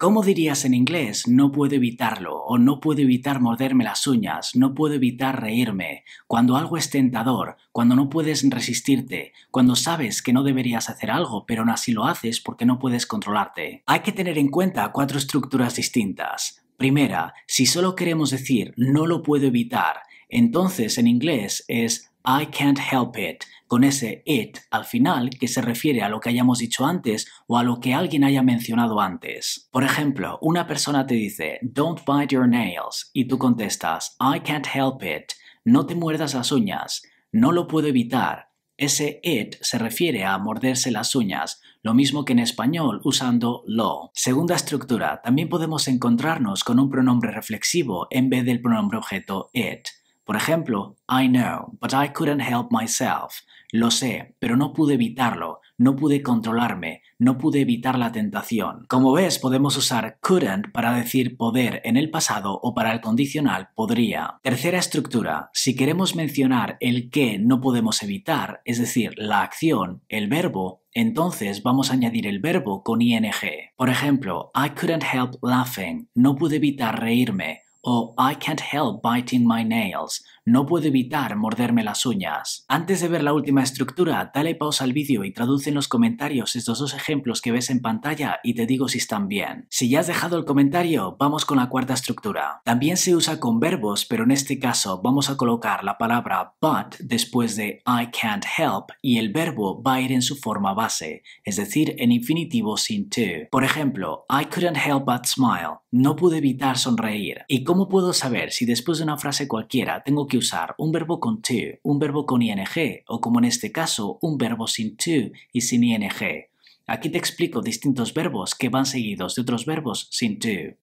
¿Cómo dirías en inglés? No puedo evitarlo, o no puedo evitar morderme las uñas, no puedo evitar reírme, cuando algo es tentador, cuando no puedes resistirte, cuando sabes que no deberías hacer algo, pero aún así lo haces porque no puedes controlarte. Hay que tener en cuenta cuatro estructuras distintas. Primera, si solo queremos decir no lo puedo evitar, entonces en inglés es I can't help it, con ese it al final que se refiere a lo que hayamos dicho antes o a lo que alguien haya mencionado antes. Por ejemplo, una persona te dice Don't bite your nails y tú contestas I can't help it, no te muerdas las uñas, no lo puedo evitar. Ese it se refiere a morderse las uñas, lo mismo que en español usando lo. Segunda estructura, también podemos encontrarnos con un pronombre reflexivo en vez del pronombre objeto it. Por ejemplo, I know, but I couldn't help myself. Lo sé, pero no pude evitarlo, no pude controlarme, no pude evitar la tentación. Como ves, podemos usar couldn't para decir poder en el pasado o para el condicional podría. Tercera estructura, si queremos mencionar el que no podemos evitar, es decir, la acción, el verbo, entonces vamos a añadir el verbo con ing. Por ejemplo, I couldn't help laughing, no pude evitar reírme o I can't help biting my nails, no puedo evitar morderme las uñas. Antes de ver la última estructura, dale pausa al vídeo y traduce en los comentarios estos dos ejemplos que ves en pantalla y te digo si están bien. Si ya has dejado el comentario, vamos con la cuarta estructura. También se usa con verbos, pero en este caso vamos a colocar la palabra but después de I can't help y el verbo va a ir en su forma base, es decir, en infinitivo sin to. Por ejemplo, I couldn't help but smile no pude evitar sonreír. ¿Y cómo puedo saber si después de una frase cualquiera tengo que usar un verbo con to, un verbo con ing o como en este caso un verbo sin to y sin ing? Aquí te explico distintos verbos que van seguidos de otros verbos sin to.